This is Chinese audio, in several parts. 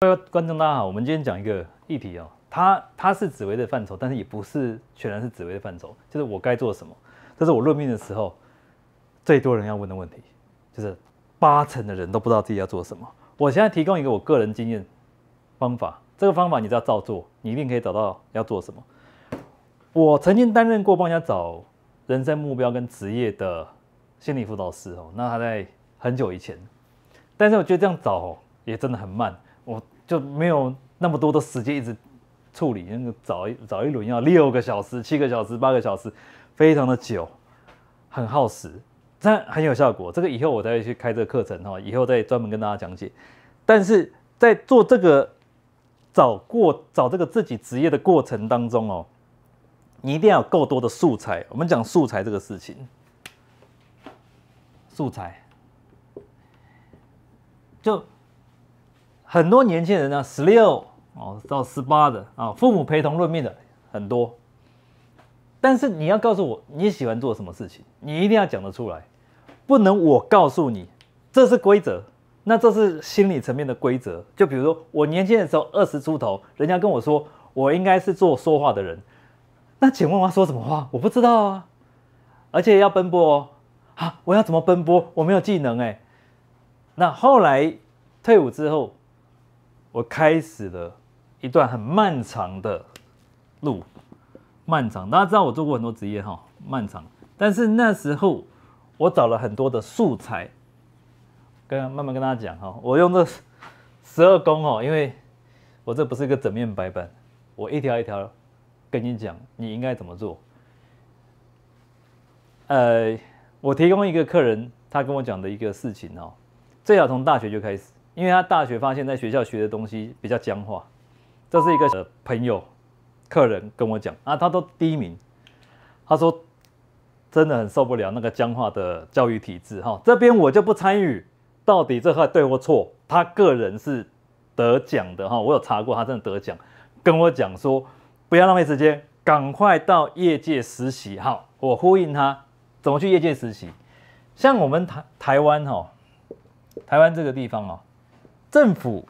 各位观众大家好，我们今天讲一个议题哦，它它是紫微的范畴，但是也不是全然是紫微的范畴，就是我该做什么？这是我任命的时候最多人要问的问题，就是八成的人都不知道自己要做什么。我现在提供一个我个人经验方法，这个方法你只要照做，你一定可以找到要做什么。我曾经担任过帮人家找人生目标跟职业的心理辅导师哦，那他在很久以前，但是我觉得这样找哦也真的很慢。就没有那么多的时间一直处理，那个找一找一轮要六个小时、七个小时、八个小时，非常的久，很耗时，但很有效果。这个以后我再去开这个课程哈，以后再专门跟大家讲解。但是在做这个找过找这个自己职业的过程当中哦，你一定要有够多的素材。我们讲素材这个事情，素材就。很多年轻人呢，十六哦到十八的啊，父母陪同论命的很多。但是你要告诉我你喜欢做什么事情，你一定要讲得出来，不能我告诉你这是规则，那这是心理层面的规则。就比如说我年轻的时候二十出头，人家跟我说我应该是做说话的人，那请问我要说什么话？我不知道啊，而且要奔波哦，啊，我要怎么奔波？我没有技能哎。那后来退伍之后。我开始了一段很漫长的路，漫长。大家知道我做过很多职业哈，漫长。但是那时候我找了很多的素材，跟慢慢跟大家讲哈。我用这十二宫哈，因为我这不是一个整面白板，我一条一条跟你讲，你应该怎么做。呃，我提供一个客人，他跟我讲的一个事情哦，最好从大学就开始。因为他大学发现，在学校学的东西比较僵化，这是一个朋友、客人跟我讲啊，他都第一名，他说真的很受不了那个僵化的教育体制哈。这边我就不参与，到底这块对或错，他个人是得奖的哈。我有查过，他真的得奖，跟我讲说不要浪费时间，赶快到业界实习哈。我呼应他，怎么去业界实习？像我们台台湾哈，台湾这个地方哦，政府，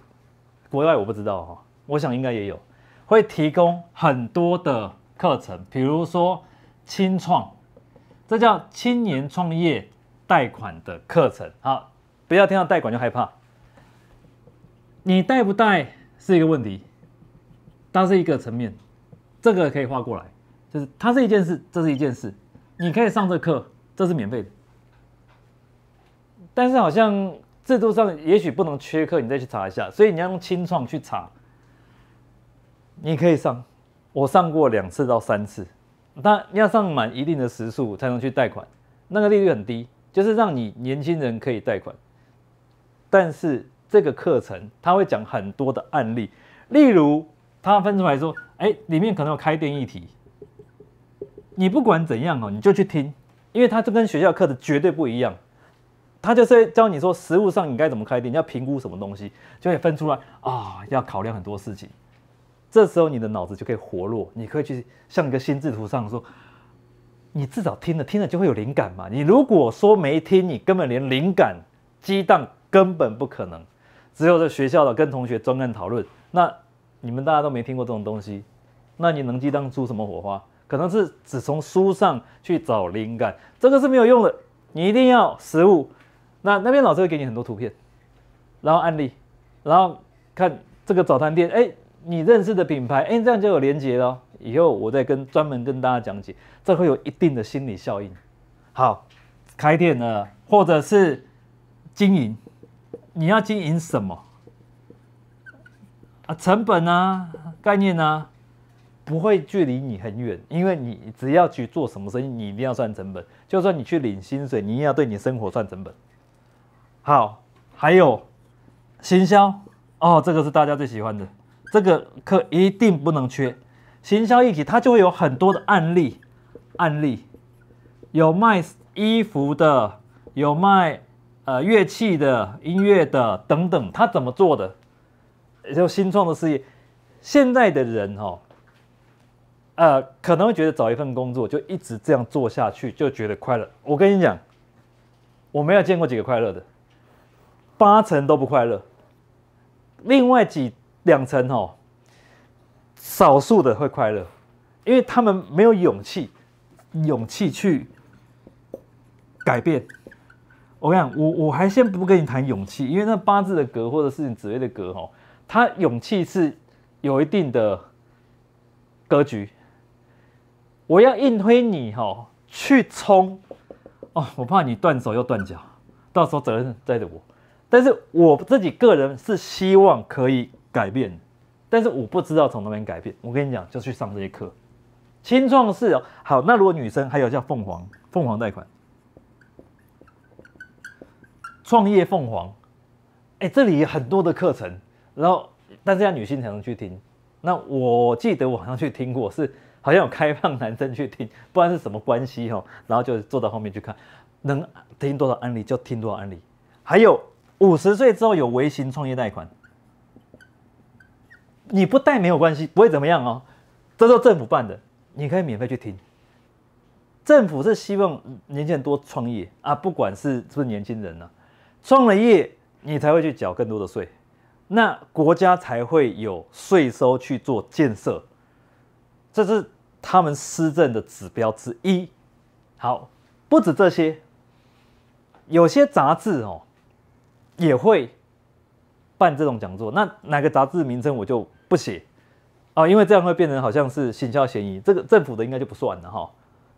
国外我不知道哈，我想应该也有，会提供很多的课程，比如说青创，这叫青年创业贷款的课程。好，不要听到贷款就害怕，你贷不贷是一个问题，它是一个层面，这个可以划过来，就是它是一件事，这是一件事，你可以上这课，这是免费的，但是好像。制度上也许不能缺课，你再去查一下。所以你要用清创去查，你可以上。我上过两次到三次，但你要上满一定的时数才能去贷款，那个利率很低，就是让你年轻人可以贷款。但是这个课程他会讲很多的案例，例如他分出来说，哎，里面可能有开店议题。你不管怎样哦，你就去听，因为他这跟学校课的绝对不一样。他就是教你说，实物上你该怎么开店，要评估什么东西，就会分出来啊，要考量很多事情。这时候你的脑子就可以活络，你可以去像一个心智图上说，你至少听了听了就会有灵感嘛。你如果说没听，你根本连灵感激荡根本不可能。只有在学校的跟同学专案讨论，那你们大家都没听过这种东西，那你能激荡出什么火花？可能是只从书上去找灵感，这个是没有用的。你一定要实物。那那边老师会给你很多图片，然后案例，然后看这个早餐店，哎，你认识的品牌，哎，这样就有连接了。以后我再跟专门跟大家讲解，这会有一定的心理效应。好，开店呢，或者是经营，你要经营什么？啊，成本啊，概念啊，不会距离你很远，因为你只要去做什么生意，你一定要算成本。就算你去领薪水，你也要对你生活算成本。好，还有行销哦，这个是大家最喜欢的，这个课一定不能缺。行销一体，它就会有很多的案例，案例有卖衣服的，有卖呃乐器的、音乐的等等，他怎么做的？就新创的事业，现在的人哦，呃，可能会觉得找一份工作就一直这样做下去，就觉得快乐。我跟你讲，我没有见过几个快乐的。八层都不快乐，另外几两层哦，少数的会快乐，因为他们没有勇气，勇气去改变。我讲，我我还先不跟你谈勇气，因为那八字的格或者是你职薇的格哦，他勇气是有一定的格局。我要硬推你哦去冲，哦，我怕你断手又断脚，到时候责任在着我。但是我自己个人是希望可以改变，但是我不知道从哪边改变。我跟你讲，就去上这些课。青创是哦，好。那如果女生还有叫凤凰，凤凰贷款，创业凤凰。哎，这里很多的课程，然后但是要女性才能去听。那我记得好上去听过，是好像有开放男生去听，不然是什么关系哦？然后就坐到后面去看，能听多少案例就听多少案例，还有。五十岁之后有微型创业贷款，你不贷没有关系，不会怎么样哦。这是政府办的，你可以免费去听。政府是希望年轻人多创业啊，不管是是不是年轻人呐，创了业你才会去缴更多的税，那国家才会有税收去做建设，这是他们施政的指标之一。好，不止这些，有些杂志哦。也会办这种讲座，那哪个杂志名称我就不写啊，因为这样会变成好像是行销嫌疑。这个政府的应该就不算了哈。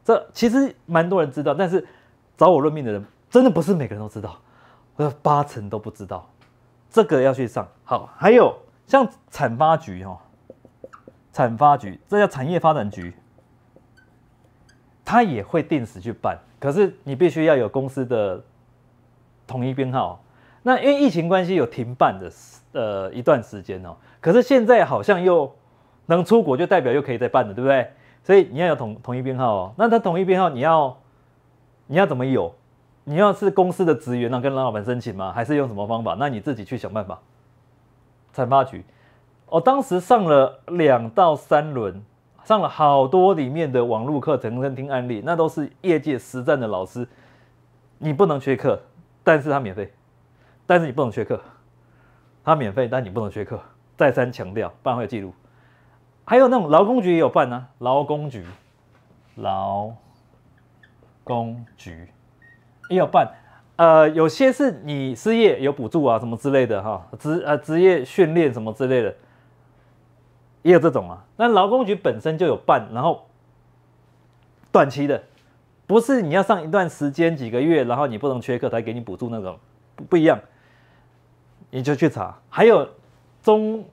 这其实蛮多人知道，但是找我论命的人真的不是每个人都知道，呃，八成都不知道。这个要去上好，还有像产发局哦，产发局这叫产业发展局，它也会定时去办，可是你必须要有公司的统一编号。那因为疫情关系有停办的呃一段时间哦，可是现在好像又能出国，就代表又可以再办了，对不对？所以你要有统统一编号哦。那他统一编号，你要你要怎么有？你要是公司的职员呢，跟老板申请吗？还是用什么方法？那你自己去想办法。采发局，哦，当时上了两到三轮，上了好多里面的网络课程、跟听案例，那都是业界实战的老师。你不能缺课，但是他免费。但是你不能缺课，它免费，但你不能缺课。再三强调，办会有记录。还有那种劳工局也有办啊，劳工局，劳工局也有办。呃，有些是你失业有补助啊，什么之类的哈，职呃职业训练什么之类的，也有这种啊。那劳工局本身就有办，然后短期的，不是你要上一段时间几个月，然后你不能缺课才给你补助那种，不不一样。你就去查，还有中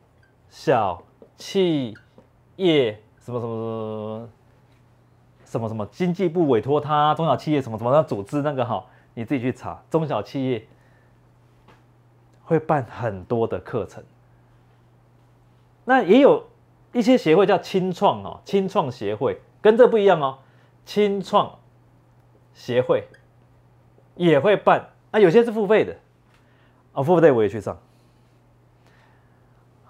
小企业什么什么什么什么什么经济部委托他中小企业什么什么那组织那个哈，你自己去查中小企业会办很多的课程，那也有一些协会叫清创哦，清创协会跟这不一样哦，清创协会也会办，那有些是付费的。啊，a y 我也去上。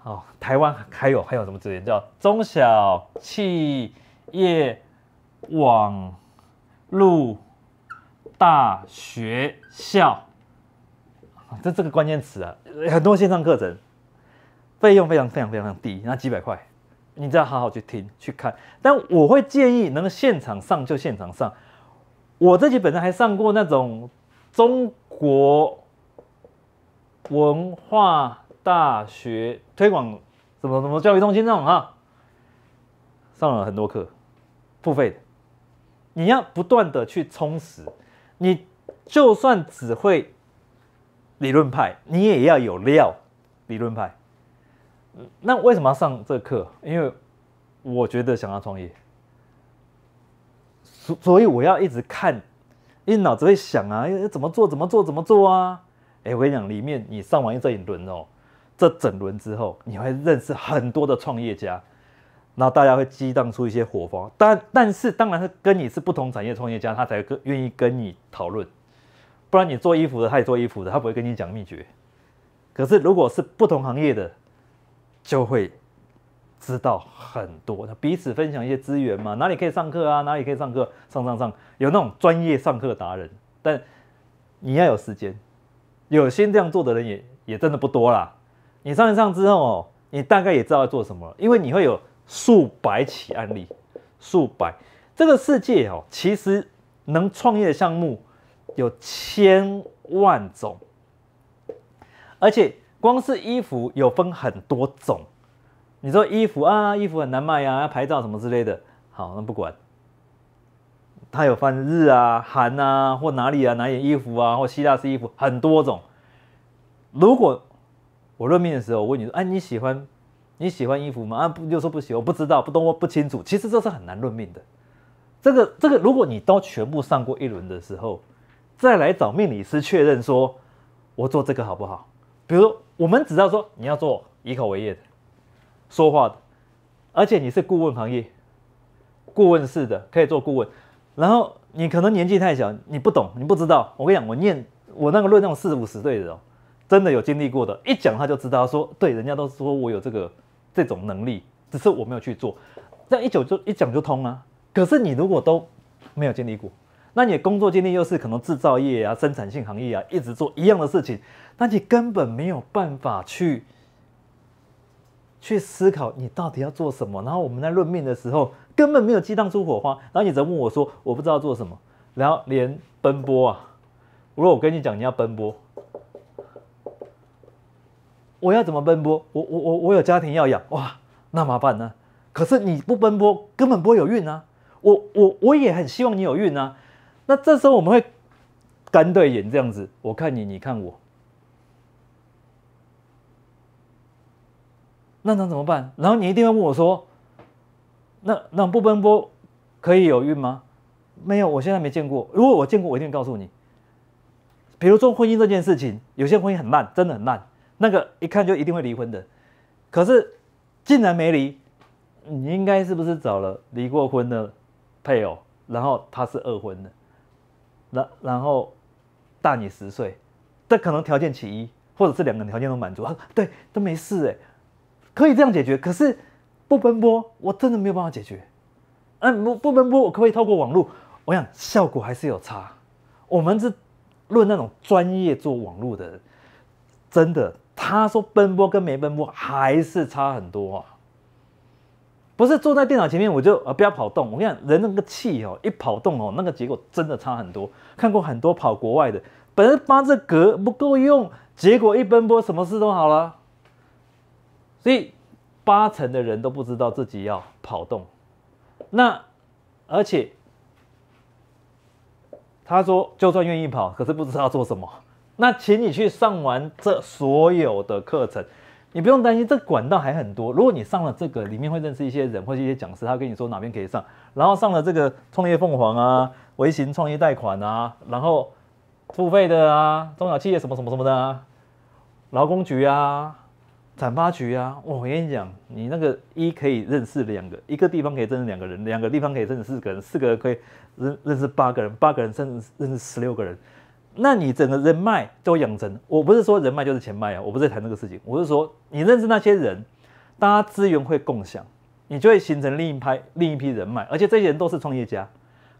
哦，台湾还有还有什么资源叫中小企业网络大学校？这这个关键词啊，很多线上课程，费用非常非常非常低，那几百块，你只要好好去听去看。但我会建议能现场上就现场上。我自己本身还上过那种中国。文化大学推广什么什么教育中心那种哈，上了很多课，付费的。你要不断的去充实，你就算只会理论派，你也要有料理论派。那为什么要上这课？因为我觉得想要创业，所所以我要一直看，因为脑子会想啊，要怎么做？怎么做？怎么做啊？诶，我跟你讲，里面你上完这一轮哦，这整轮之后，你会认识很多的创业家，然后大家会激荡出一些火花。但但是当然，是跟你是不同产业创业家，他才更愿意跟你讨论。不然你做衣服的，他也做衣服的，他不会跟你讲秘诀。可是如果是不同行业的，就会知道很多，彼此分享一些资源嘛。哪里可以上课啊？哪里可以上课？上上上有那种专业上课达人，但你要有时间。有心这样做的人也也真的不多啦。你上一上之后哦，你大概也知道要做什么，因为你会有数百起案例，数百。这个世界哦，其实能创业的项目有千万种，而且光是衣服有分很多种。你说衣服啊，衣服很难卖啊，要拍照什么之类的。好，那不管。他有翻日啊、韩啊，或哪里啊，哪里衣服啊，或希腊式衣服很多种。如果我论命的时候，我问你说：“哎，你喜欢你喜欢衣服吗？”啊，不，就说不喜欢，我不知道，不懂，我不清楚。其实这是很难论命的。这个这个，如果你都全部上过一轮的时候，再来找命理师确认说，我做这个好不好？比如说，我们只要说你要做以口为业的，说话的，而且你是顾问行业，顾问式的，可以做顾问。然后你可能年纪太小，你不懂，你不知道。我跟你讲，我念我那个论那种四五十岁的，哦，真的有经历过的，一讲他就知道。说对，人家都说我有这个这种能力，只是我没有去做。这样一讲就一讲就通啊。可是你如果都没有经历过，那你的工作经历又是可能制造业啊、生产性行业啊，一直做一样的事情，那你根本没有办法去去思考你到底要做什么。然后我们在论命的时候。根本没有激荡出火花，然后你责问我说：“我不知道做什么。”然后连奔波啊，如果我跟你讲，你要奔波，我要怎么奔波？我我我我有家庭要养，哇，那麻烦呢？可是你不奔波，根本不会有孕啊！我我我也很希望你有孕啊！那这时候我们会干对眼这样子，我看你，你看我，那能怎么办？然后你一定会问我说。”那那不奔波可以有孕吗？没有，我现在没见过。如果我见过，我一定告诉你。比如说婚姻这件事情，有些婚姻很烂，真的很烂，那个一看就一定会离婚的。可是竟然没离，你应该是不是找了离过婚的配偶，然后他是二婚的，然然后大你十岁，这可能条件其一，或者是两个条件都满足啊，对，都没事哎，可以这样解决。可是。不奔波，我真的没有办法解决。嗯，不不奔波，我可不可以透过网络？我想效果还是有差。我们是论那种专业做网络的人，真的，他说奔波跟没奔波还是差很多啊。不是坐在电脑前面我就呃不要跑动，我跟你讲人那个气哦，一跑动哦，那个结果真的差很多。看过很多跑国外的，本来八字格不够用，结果一奔波，什么事都好了。所以。八成的人都不知道自己要跑动，那而且他说就算愿意跑，可是不知道做什么。那请你去上完这所有的课程，你不用担心，这管道还很多。如果你上了这个，里面会认识一些人，或是一些讲师，他跟你说哪边可以上。然后上了这个创业凤凰啊，微型创业贷款啊，然后付费的啊，中小企业什么什么什么的，啊，劳工局啊。转发局啊！我跟你讲，你那个一可以认识两个，一个地方可以认识两个人，两个地方可以认识四个人，四个人可以认认识八个人，八个人甚至认识十六个人。那你整个人脉都养成。我不是说人脉就是钱脉啊，我不是在谈这个事情。我是说，你认识那些人，大家资源会共享，你就会形成另一派、另一批人脉，而且这些人都是创业家，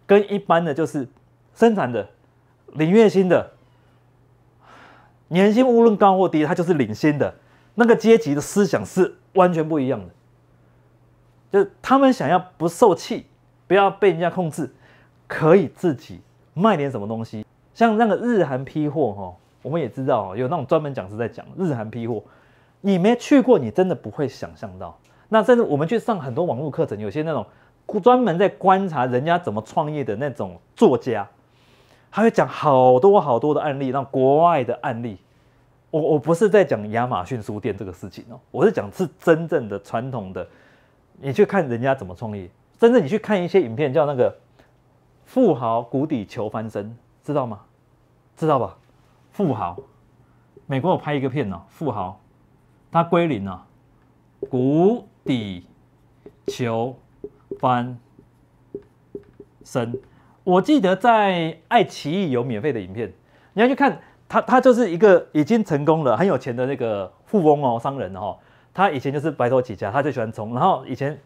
跟一般的就是生产的、领月薪的、年薪无论高或低，他就是领先的。那个阶级的思想是完全不一样的，就是他们想要不受气，不要被人家控制，可以自己卖点什么东西。像那个日韩批货哈，我们也知道有那种专门讲师在讲日韩批货，你没去过，你真的不会想象到。那甚至我们去上很多网络课程，有些那种专门在观察人家怎么创业的那种作家，他会讲好多好多的案例，让国外的案例。我我不是在讲亚马逊书店这个事情哦，我是讲是真正的传统的，你去看人家怎么创业，真正你去看一些影片，叫那个富豪谷底求翻身，知道吗？知道吧？富豪，美国有拍一个片哦，富豪他归零了，谷底求翻身。我记得在爱奇艺有免费的影片，你要去看。他他就是一个已经成功了很有钱的那个富翁哦商人哦。他以前就是白手起家，他就喜欢冲，然后以前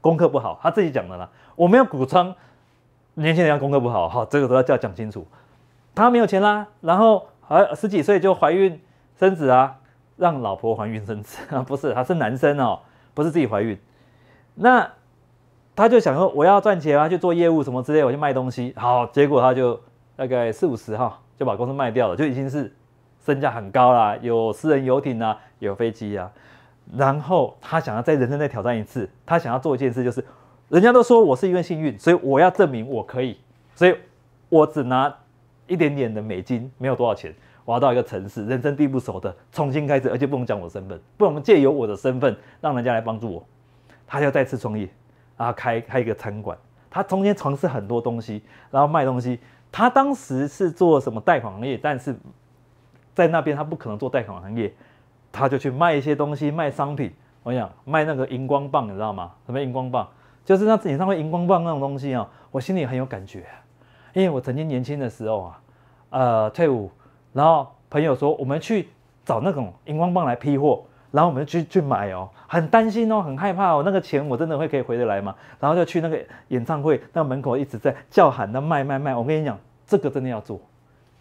功课不好，他自己讲的啦，我没有鼓装，年轻人功课不好哈，这个都要叫讲清楚，他没有钱啦，然后还十几岁就怀孕生子啊，让老婆怀孕生子啊，不是他是男生哦，不是自己怀孕，那他就想说我要赚钱啊，去做业务什么之类，我去卖东西，好，结果他就大概四五十哈。就把公司卖掉了，就已经是身价很高啦，有私人游艇啊，有飞机呀。然后他想要在人生再挑战一次，他想要做一件事，就是人家都说我是因为幸运，所以我要证明我可以。所以，我只拿一点点的美金，没有多少钱，我要到一个城市，人生地不熟的，重新开始，而且不能讲我的身份，不能借由我的身份让人家来帮助我。他要再次创业，啊，开开一个餐馆，他中间尝试很多东西，然后卖东西。他当时是做什么贷款行业，但是在那边他不可能做贷款行业，他就去卖一些东西，卖商品。我想卖那个荧光棒，你知道吗？什么荧光棒？就是那脸上会荧光棒那种东西啊！我心里很有感觉，因为我曾经年轻的时候啊，呃，退伍，然后朋友说我们去找那种荧光棒来批货。然后我们就去去买哦，很担心哦，很害怕哦，那个钱我真的会可以回得来吗？然后就去那个演唱会那门口一直在叫喊，那卖卖卖。我跟你讲，这个真的要做，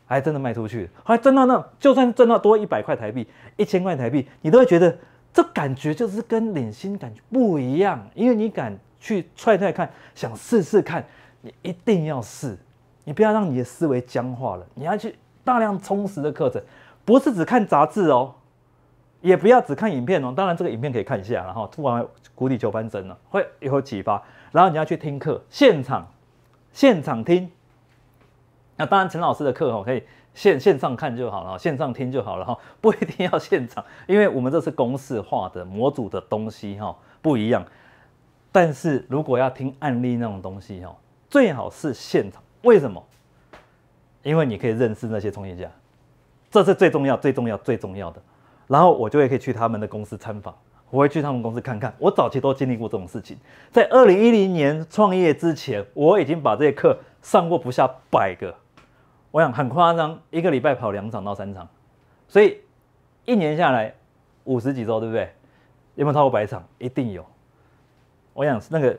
还真的卖出去。后来赚到那就算赚到多一百块台币、一千块台币，你都会觉得这感觉就是跟领薪感觉不一样，因为你敢去踹一踹看，想试试看，你一定要试，你不要让你的思维僵化了，你要去大量充实的课程，不是只看杂志哦。也不要只看影片哦，当然这个影片可以看一下，然后突然谷底求翻身》了，会有启发。然后你要去听课，现场，现场听。那当然，陈老师的课哦，可以线线上看就好了，线上听就好了哈，不一定要现场，因为我们这是公式化的模组的东西哈，不一样。但是如果要听案例那种东西哈，最好是现场。为什么？因为你可以认识那些创业家，这是最重要、最重要、最重要的。然后我就会可以去他们的公司参访，我会去他们公司看看。我早期都经历过这种事情，在二零一零年创业之前，我已经把这些课上过不下百个。我想很夸张，一个礼拜跑两场到三场，所以一年下来五十几周，对不对？有没有超过百场？一定有。我想那个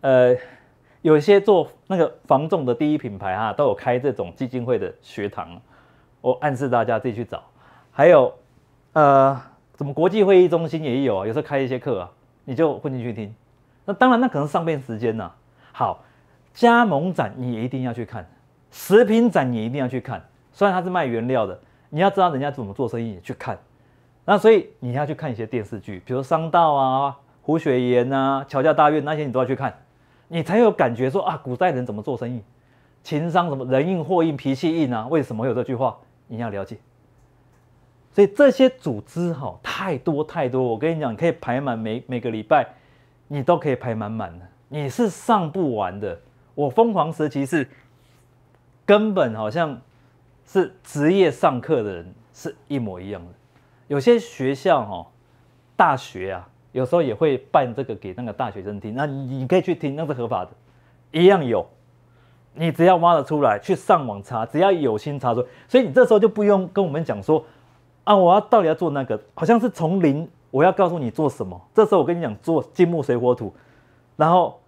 呃，有一些做那个防重的第一品牌啊，都有开这种基金会的学堂，我暗示大家自己去找，还有。呃，怎么国际会议中心也有啊？有时候开一些课啊，你就混进去听。那当然，那可能上面时间呢。好，加盟展你也一定要去看，食品展你一定要去看。虽然他是卖原料的，你要知道人家怎么做生意，你去看。那所以你要去看一些电视剧，比如《商道》啊，《胡雪岩》呐，《乔家大院》那些，你都要去看，你才有感觉说啊，古代人怎么做生意，情商什么人硬、货硬、脾气硬啊？为什么有这句话？你要了解。所以这些组织哈太多太多，我跟你讲，你可以排满每每个礼拜，你都可以排满满的，你是上不完的。我疯狂时期是根本好像是职业上课的人是一模一样的。有些学校哈大学啊，有时候也会办这个给那个大学生听，那你可以去听，那是合法的，一样有。你只要挖得出来，去上网查，只要有心查出，所以你这时候就不用跟我们讲说。啊！我要到底要做那个？好像是从零，我要告诉你做什么。这时候我跟你讲做金木水火土，然后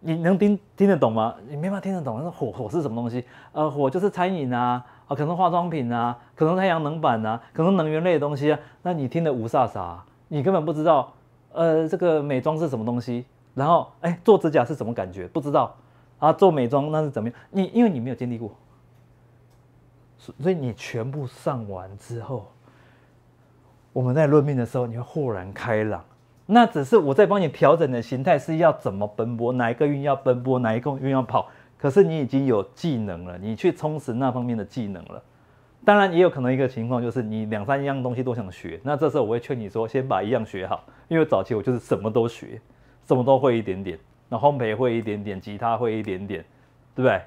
你能听听得懂吗？你没办法听得懂。那火火是什么东西？呃，火就是餐饮啊，啊，可能化妆品啊，可能太阳能板啊，可能能源类的东西啊。那你听得乌煞、煞，你根本不知道。呃，这个美妆是什么东西？然后哎，做指甲是什么感觉？不知道啊？做美妆那是怎么样？你因为你没有经历过，所所以你全部上完之后。我们在论命的时候，你会豁然开朗。那只是我在帮你调整的形态，是要怎么奔波，哪一个运要奔波，哪一个运要跑。可是你已经有技能了，你去充实那方面的技能了。当然也有可能一个情况就是，你两三样东西都想学，那这时候我会劝你说，先把一样学好。因为早期我就是什么都学，什么都会一点点。那烘焙会一点点，吉他会一点点，对不对？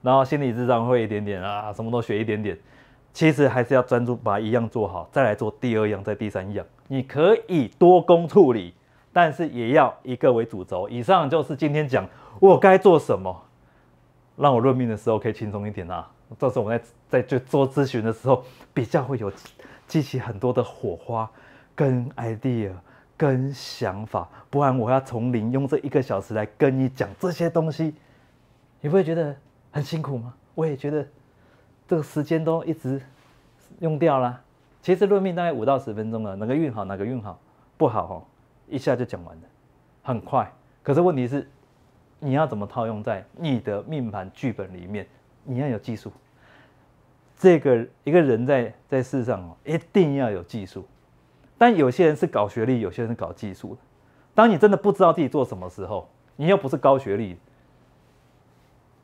然后心理智商会一点点啊，什么都学一点点。其实还是要专注把一样做好，再来做第二样，再第三样。你可以多工处理，但是也要一个为主轴。以上就是今天讲我该做什么，让我任命的时候可以轻松一点啦。到时候我在在做做咨询的时候，比较会有激起很多的火花、跟 idea、跟想法。不然我要从零用这一个小时来跟你讲这些东西，你不会觉得很辛苦吗？我也觉得。这个时间都一直用掉了。其实论命大概五到十分钟了，哪个运好哪个运好不好哦，一下就讲完了，很快。可是问题是，你要怎么套用在你的命盘剧本里面？你要有技术。这个一个人在在世上哦，一定要有技术。但有些人是搞学历，有些人是搞技术。当你真的不知道自己做什么时候，你又不是高学历。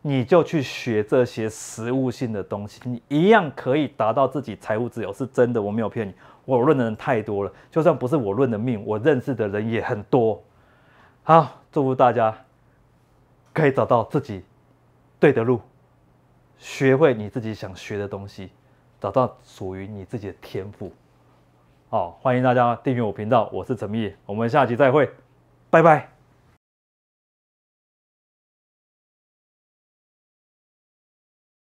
你就去学这些实物性的东西，你一样可以达到自己财务自由，是真的，我没有骗你。我论的人太多了，就算不是我论的命，我认识的人也很多。好，祝福大家可以找到自己对的路，学会你自己想学的东西，找到属于你自己的天赋。好，欢迎大家订阅我频道，我是陈宓，我们下期再会，拜拜。